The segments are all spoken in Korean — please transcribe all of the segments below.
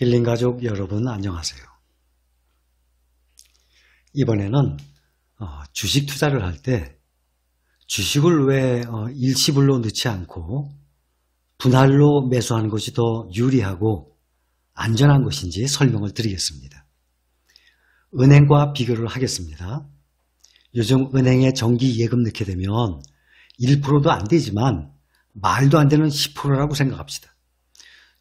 힐링 가족 여러분 안녕하세요. 이번에는 어, 주식 투자를 할 때 주식을 왜 어, 일시불로 넣지 않고 분할로 매수하는 것이 더 유리하고 안전한 것인지 설명을 드리겠습니다. 은행과 비교를 하겠습니다. 요즘 은행에 정기 예금 넣게 되면 1%도 안 되지만 말도 안 되는 10%라고 생각합시다.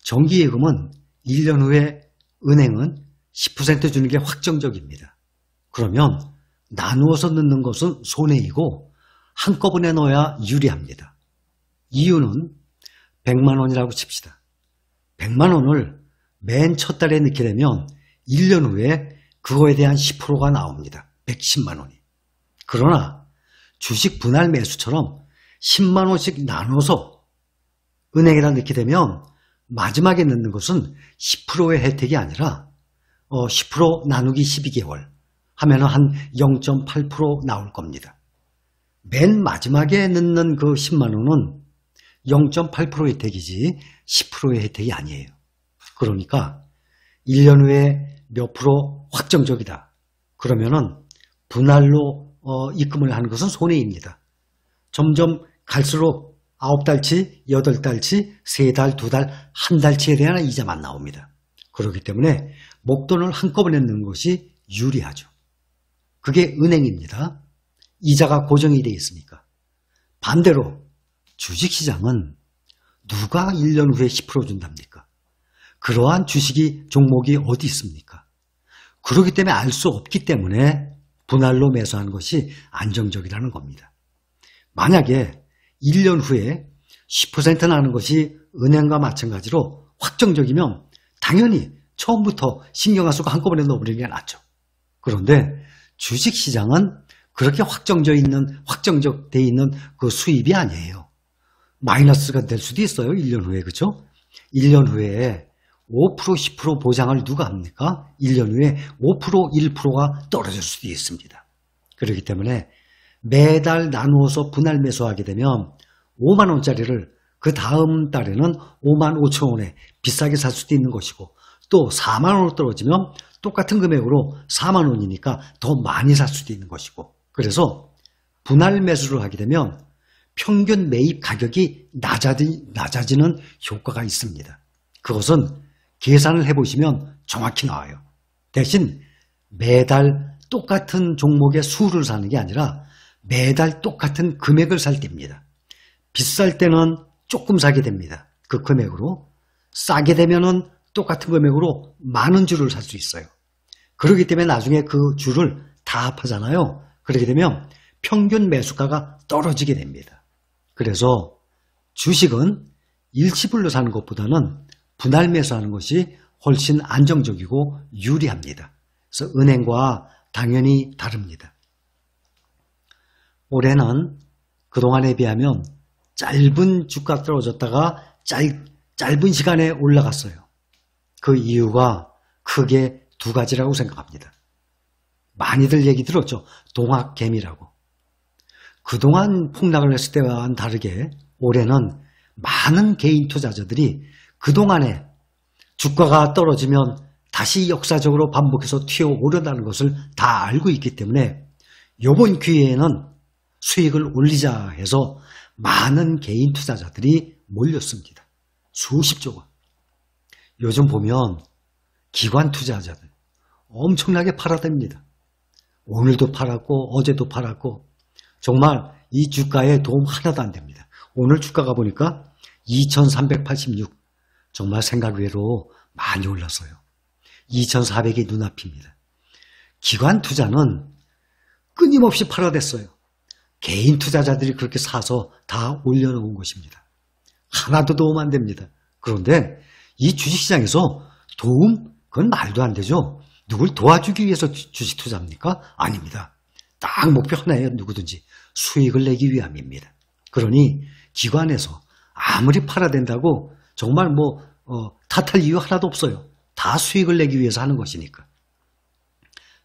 정기 예금은 1년 후에 은행은 10% 주는 게 확정적입니다. 그러면 나누어서 넣는 것은 손해이고 한꺼번에 넣어야 유리합니다. 이유는 100만 원이라고 칩시다. 100만 원을 맨 첫 달에 넣게 되면 1년 후에 그거에 대한 10%가 나옵니다. 110만 원이. 그러나 주식 분할 매수처럼 10만 원씩 나눠서 은행에다 넣게 되면 마지막에 넣는 것은 10%의 혜택이 아니라 10% 어, 나누기 12개월 하면 한 0.8% 나올 겁니다. 맨 마지막에 넣는 그 10만 원은 0.8% 혜택이지 10%의 혜택이 아니에요. 그러니까 1년 후에 몇 프로 확정적이다. 그러면은 분할로 어, 입금을 하는 것은 손해입니다. 점점 갈수록 아홉 달치, 여덟 달치, 세 달, 두 달, 한 달치에 대한 이자만 나옵니다. 그렇기 때문에 목돈을 한꺼번에 넣는 것이 유리하죠. 그게 은행입니다. 이자가 고정이 되어 있으니까. 반대로 주식시장은 누가 1년 후에 10% 준답니까? 그러한 주식이 종목이 어디 있습니까? 그렇기 때문에 알 수 없기 때문에 분할로 매수하는 것이 안정적이라는 겁니다. 만약에 1년 후에 10% 나는 것이 은행과 마찬가지로 확정적이면 당연히 처음부터 신경화수가 한꺼번에 넣어버리는 게 낫죠. 그런데 주식시장은 그렇게 확정져 있는, 확정적돼 있는 그 수입이 아니에요. 마이너스가 될 수도 있어요. 1년 후에. 그죠? 1년 후에 5% 10% 보장을 누가 합니까? 1년 후에 5% 1%가 떨어질 수도 있습니다. 그렇기 때문에 매달 나누어서 분할 매수하게 되면 5만 원짜리를 그 다음 달에는 5만 5천 원에 비싸게 살 수도 있는 것이고 또 4만 원으로 떨어지면 똑같은 금액으로 4만 원이니까 더 많이 살 수도 있는 것이고 그래서 분할 매수를 하게 되면 평균 매입 가격이 낮아지, 낮아지는 효과가 있습니다. 그것은 계산을 해보시면 정확히 나와요. 대신 매달 똑같은 종목의 수를 사는 게 아니라 매달 똑같은 금액을 살 때입니다. 비쌀 때는 조금 사게 됩니다. 그 금액으로. 싸게 되면은 똑같은 금액으로 많은 줄을 살 수 있어요. 그렇기 때문에 나중에 그 줄을 다 합하잖아요. 그렇게 되면 평균 매수가가 떨어지게 됩니다. 그래서 주식은 일시불로 사는 것보다는 분할 매수하는 것이 훨씬 안정적이고 유리합니다. 그래서 은행과 당연히 다릅니다. 올해는 그동안에 비하면 짧은 주가 떨어졌다가 짧, 짧은 시간에 올라갔어요. 그 이유가 크게 두 가지라고 생각합니다. 많이들 얘기 들었죠. 동학개미라고. 그동안 폭락을 했을 때와는 다르게 올해는 많은 개인 투자자들이 그동안에 주가가 떨어지면 다시 역사적으로 반복해서 튀어오른다는 것을 다 알고 있기 때문에 요번 기회에는 수익을 올리자 해서 많은 개인 투자자들이 몰렸습니다. 수십조 원. 요즘 보면 기관 투자자들 엄청나게 팔아댑니다. 오늘도 팔았고 어제도 팔았고 정말 이 주가에 도움 하나도 안 됩니다. 오늘 주가가 보니까 2386 정말 생각 외로 많이 올랐어요. 2400이 눈앞입니다. 기관 투자는 끊임없이 팔아댔어요. 개인 투자자들이 그렇게 사서 다 올려놓은 것입니다. 하나도 도움 안 됩니다. 그런데 이 주식시장에서 도움? 그건 말도 안 되죠. 누굴 도와주기 위해서 주식 투자합니까? 아닙니다. 딱 목표 하나예요. 누구든지 수익을 내기 위함입니다. 그러니 기관에서 아무리 팔아야된다고 정말 뭐 어, 탓할 이유 하나도 없어요. 다 수익을 내기 위해서 하는 것이니까.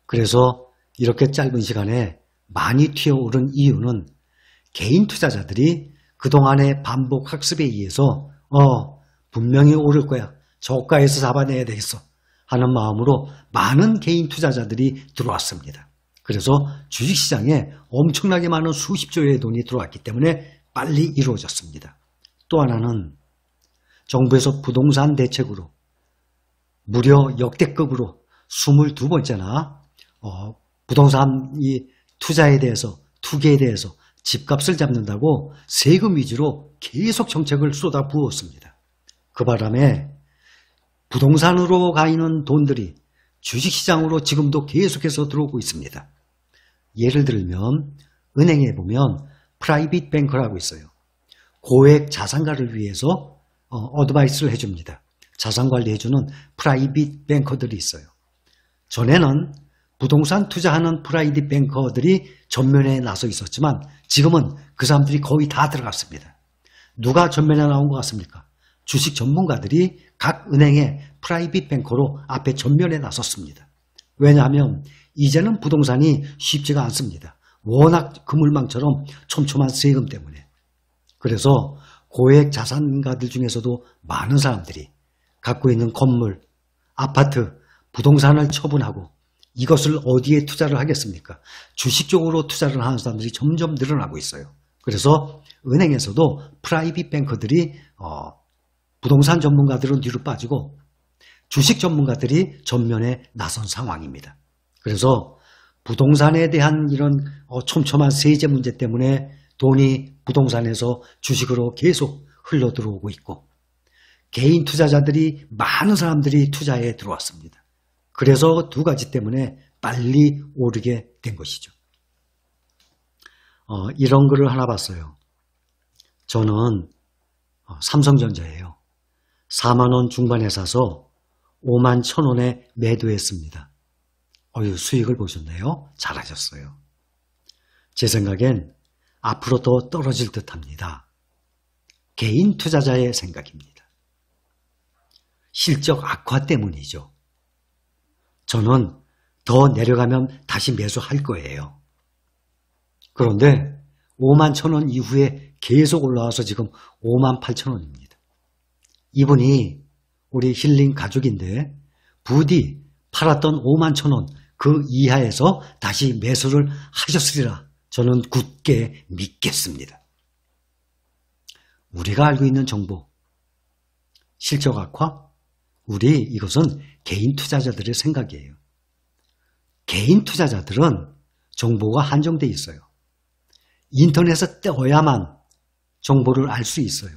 그래서 이렇게 짧은 시간에 많이 튀어오른 이유는 개인 투자자들이 그동안의 반복 학습에 의해서 어 분명히 오를 거야. 저가에서 잡아내야 되겠어. 하는 마음으로 많은 개인 투자자들이 들어왔습니다. 그래서 주식시장에 엄청나게 많은 수십조의 돈이 들어왔기 때문에 빨리 이루어졌습니다. 또 하나는 정부에서 부동산 대책으로 무려 역대급으로 22번째나 어, 부동산이 투자에 대해서, 투기에 대해서 집값을 잡는다고 세금 위주로 계속 정책을 쏟아 부었습니다. 그 바람에 부동산으로 가 있는 돈들이 주식시장으로 지금도 계속해서 들어오고 있습니다. 예를 들면 은행에 보면 프라이빗 뱅크라고 있어요. 고액 자산가를 위해서 어, 어드바이스를 해줍니다. 자산 관리해주는 프라이빗 뱅커들이 있어요. 전에는 부동산 투자하는 프라이드 뱅커들이 전면에 나서 있었지만 지금은 그 사람들이 거의 다 들어갔습니다. 누가 전면에 나온 것 같습니까? 주식 전문가들이 각 은행의 프라이빗 뱅커로 앞에 전면에 나섰습니다. 왜냐하면 이제는 부동산이 쉽지가 않습니다. 워낙 그물망처럼 촘촘한 세금 때문에. 그래서 고액 자산가들 중에서도 많은 사람들이 갖고 있는 건물, 아파트, 부동산을 처분하고 이것을 어디에 투자를 하겠습니까? 주식 쪽으로 투자를 하는 사람들이 점점 늘어나고 있어요. 그래서 은행에서도 프라이빗 뱅커들이 어, 부동산 전문가들은 뒤로 빠지고 주식 전문가들이 전면에 나선 상황입니다. 그래서 부동산에 대한 이런 어, 촘촘한 세제 문제 때문에 돈이 부동산에서 주식으로 계속 흘러 들어오고 있고 개인 투자자들이 많은 사람들이 투자에 들어왔습니다. 그래서 두 가지 때문에 빨리 오르게 된 것이죠. 어, 이런 글을 하나 봤어요. 저는 어, 삼성전자예요. 4만원 중반에 사서 5만 천원에 매도했습니다. 어유 수익을 보셨나요? 잘하셨어요. 제 생각엔 앞으로 더 떨어질 듯 합니다. 개인 투자자의 생각입니다. 실적 악화 때문이죠. 저는 더 내려가면 다시 매수할 거예요. 그런데 5만 천 원 이후에 계속 올라와서 지금 5만 8천 원입니다. 이분이 우리 힐링 가족인데 부디 팔았던 5만 천 원 그 이하에서 다시 매수를 하셨으리라 저는 굳게 믿겠습니다. 우리가 알고 있는 정보, 실적 악화, 우리 이것은 개인 투자자들의 생각이에요. 개인 투자자들은 정보가 한정돼 있어요. 인터넷에 떼어야만 정보를 알 수 있어요.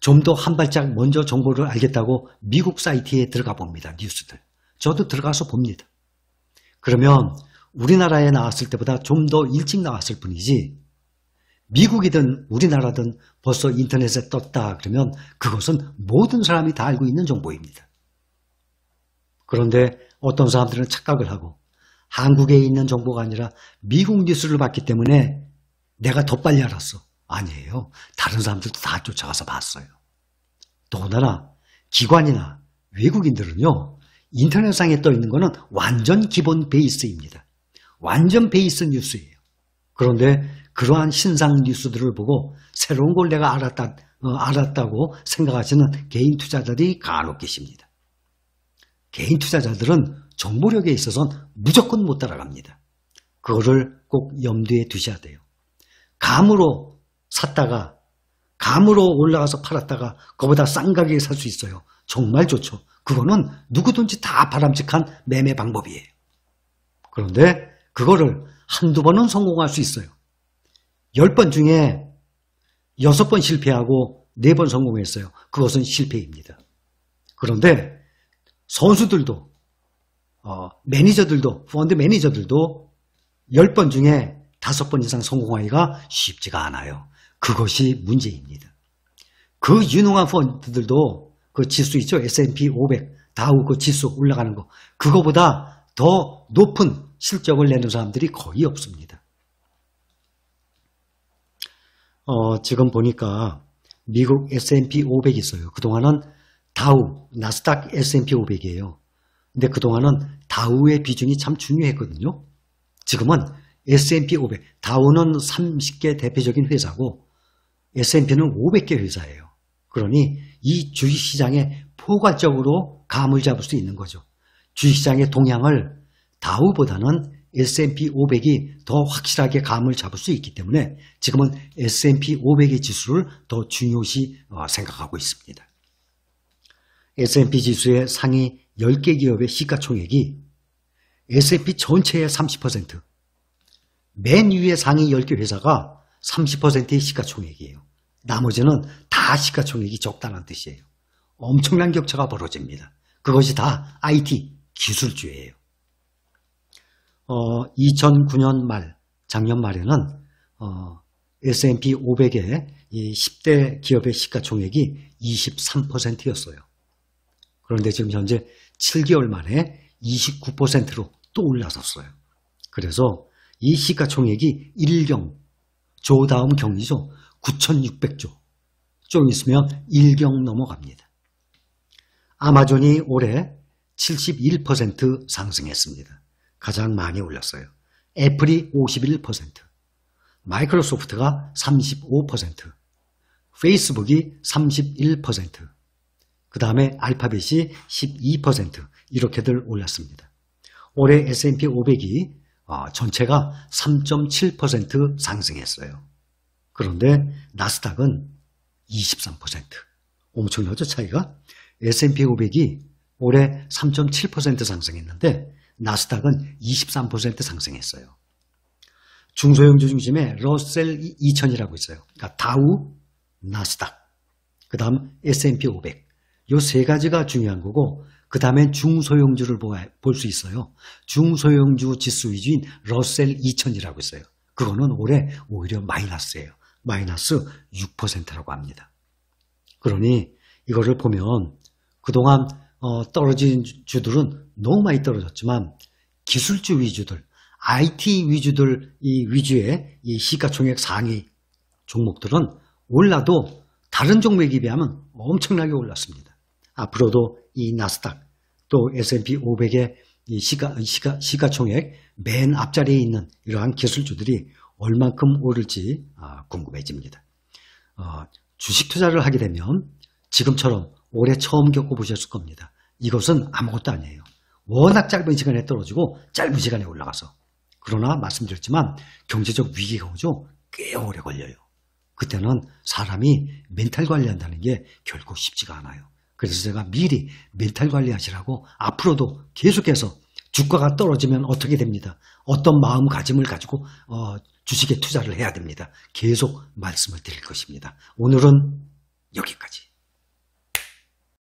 좀 더 한 발짝 먼저 정보를 알겠다고 미국 사이트에 들어가 봅니다. 뉴스들. 저도 들어가서 봅니다. 그러면 우리나라에 나왔을 때보다 좀 더 일찍 나왔을 뿐이지 미국이든 우리나라든 벌써 인터넷에 떴다 그러면 그것은 모든 사람이 다 알고 있는 정보입니다. 그런데 어떤 사람들은 착각을 하고 한국에 있는 정보가 아니라 미국 뉴스를 봤기 때문에 내가 더 빨리 알았어. 아니에요. 다른 사람들도 다 쫓아가서 봤어요. 더군다나 기관이나 외국인들은요. 인터넷상에 떠 있는 거는 완전 기본 베이스입니다. 완전 베이스 뉴스예요. 그런데 그러한 신상 뉴스들을 보고 새로운 걸 내가 알았다, 어, 알았다고 생각하시는 개인 투자자들이 간혹 계십니다. 개인 투자자들은 정보력에 있어서는 무조건 못 따라갑니다. 그거를 꼭 염두에 두셔야 돼요. 감으로 샀다가 감으로 올라가서 팔았다가 그보다 싼 가격에 살 수 있어요. 정말 좋죠. 그거는 누구든지 다 바람직한 매매 방법이에요. 그런데 그거를 한두 번은 성공할 수 있어요. 10번 중에 6번 실패하고 4번 성공했어요. 그것은 실패입니다. 그런데 선수들도 어, 매니저들도 펀드 매니저들도 10번 중에 5번 이상 성공하기가 쉽지가 않아요. 그것이 문제입니다. 그 유능한 펀드들도 그 지수 있죠? S&P 500 다우 그 지수 올라가는 거 그거보다 더 높은 실적을 내는 사람들이 거의 없습니다. 어, 지금 보니까 미국 S&P 500이 있어요. 그동안은 다우, 나스닥 S&P 500이에요. 근데 그동안은 다우의 비중이 참 중요했거든요. 지금은 S&P 500, 다우는 30개 대표적인 회사고 S&P는 500개 회사예요. 그러니 이 주식시장에 포괄적으로 감을 잡을 수 있는 거죠. 주식시장의 동향을 다우보다는 S&P 500이 더 확실하게 감을 잡을 수 있기 때문에 지금은 S&P 500의 지수를 더 중요시 어, 생각하고 있습니다. S&P 지수의 상위 10개 기업의 시가총액이 S&P 전체의 30%, 맨 위에 상위 10개 회사가 30%의 시가총액이에요. 나머지는 다 시가총액이 적다는 뜻이에요. 엄청난 격차가 벌어집니다. 그것이 다 IT, 기술주예요. 어, 2009년 말, 작년 말에는 어, S&P 500의 이 10대 기업의 시가총액이 23%였어요. 그런데 지금 현재 7개월 만에 29%로 또 올라섰어요. 그래서 이 시가총액이 1경, 조 다음 경이죠. 9,600조. 좀 있으면 1경 넘어갑니다. 아마존이 올해 71% 상승했습니다. 가장 많이 올렸어요 애플이 51%, 마이크로소프트가 35%, 페이스북이 31%, 그 다음에 알파벳이 12% 이렇게들 올랐습니다. 올해 S&P 500이 어, 전체가 3.7% 상승했어요. 그런데 나스닥은 23% 엄청나죠 차이가? S&P 500이 올해 3.7% 상승했는데 나스닥은 23% 상승했어요. 중소형주 중심에 러셀 2000이라고 있어요. 그러니까 다우, 나스닥, 그 다음 S&P 500. 이 세 가지가 중요한 거고 그다음에 중소형주를 볼 수 있어요. 중소형주 지수 위주인 러셀 2000이라고 있어요. 그거는 올해 오히려 마이너스예요. 마이너스 6%라고 합니다. 그러니 이거를 보면 그동안 어, 떨어진 주들은 너무 많이 떨어졌지만 기술주 위주들, IT 위주들 이 위주의 이 시가총액 상위 종목들은 올라도 다른 종목에 비하면 엄청나게 올랐습니다. 앞으로도 이 나스닥 또 S&P 500의 이 시가, 시가, 시가총액 맨 앞자리에 있는 이러한 기술주들이 얼만큼 오를지 아, 궁금해집니다. 어, 주식 투자를 하게 되면 지금처럼 올해 처음 겪어보셨을 겁니다. 이것은 아무것도 아니에요. 워낙 짧은 시간에 떨어지고 짧은 시간에 올라가서. 그러나 말씀드렸지만 경제적 위기가 오죠. 꽤 오래 걸려요. 그때는 사람이 멘탈 관리한다는 게 결코 쉽지가 않아요. 그래서 제가 미리 멘탈 관리하시라고 앞으로도 계속해서 주가가 떨어지면 어떻게 됩니다. 어떤 마음가짐을 가지고 어, 주식에 투자를 해야 됩니다. 계속 말씀을 드릴 것입니다. 오늘은 여기까지.